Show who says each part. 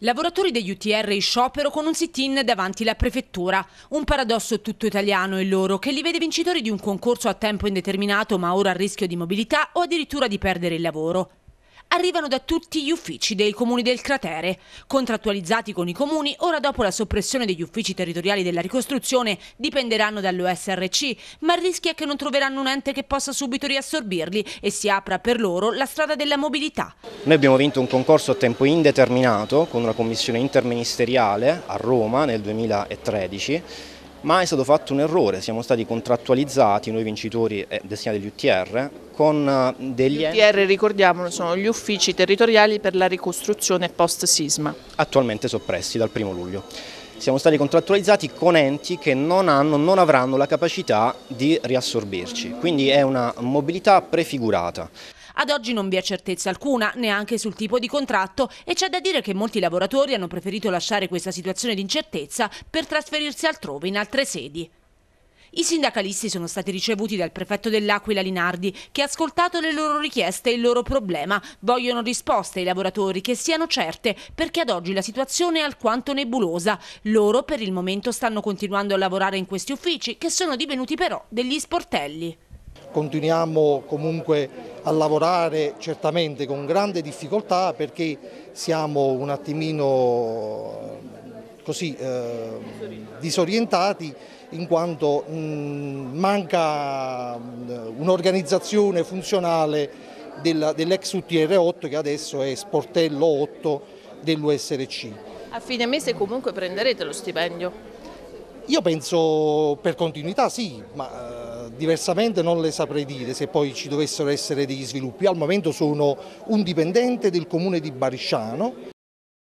Speaker 1: Lavoratori degli UTR in sciopero con un sit-in davanti la prefettura. Un paradosso tutto italiano e loro, che li vede vincitori di un concorso a tempo indeterminato ma ora a rischio di mobilità o addirittura di perdere il lavoro arrivano da tutti gli uffici dei comuni del cratere, contrattualizzati con i comuni, ora dopo la soppressione degli uffici territoriali della ricostruzione dipenderanno dall'OSRC, ma il rischio è che non troveranno un ente che possa subito riassorbirli e si apra per loro la strada della mobilità.
Speaker 2: Noi abbiamo vinto un concorso a tempo indeterminato con una commissione interministeriale a Roma nel 2013 ma è stato fatto un errore, siamo stati contrattualizzati, noi vincitori eh, destinati agli UTR, con eh, degli enti... UTR, ricordiamolo, sono gli uffici territoriali per la ricostruzione post-sisma. Attualmente soppressi dal primo luglio. Siamo stati contrattualizzati con enti che non, hanno, non avranno la capacità di riassorbirci, quindi è una mobilità prefigurata.
Speaker 1: Ad oggi non vi è certezza alcuna, neanche sul tipo di contratto, e c'è da dire che molti lavoratori hanno preferito lasciare questa situazione di incertezza per trasferirsi altrove in altre sedi. I sindacalisti sono stati ricevuti dal prefetto dell'Aquila Linardi che ha ascoltato le loro richieste e il loro problema. Vogliono risposte ai lavoratori che siano certe perché ad oggi la situazione è alquanto nebulosa. Loro per il momento stanno continuando a lavorare in questi uffici che sono divenuti però degli sportelli.
Speaker 3: Continuiamo comunque a lavorare certamente con grande difficoltà perché siamo un attimino così eh, disorientati in quanto mh, mm, manca mm, un'organizzazione funzionale dell'ex dell UTR8 che adesso è sportello 8 dell'USRC.
Speaker 2: A fine mese comunque prenderete lo stipendio?
Speaker 3: Io penso per continuità sì, ma eh, diversamente non le saprei dire se poi ci dovessero essere degli sviluppi. Al momento sono un dipendente del comune di Barisciano.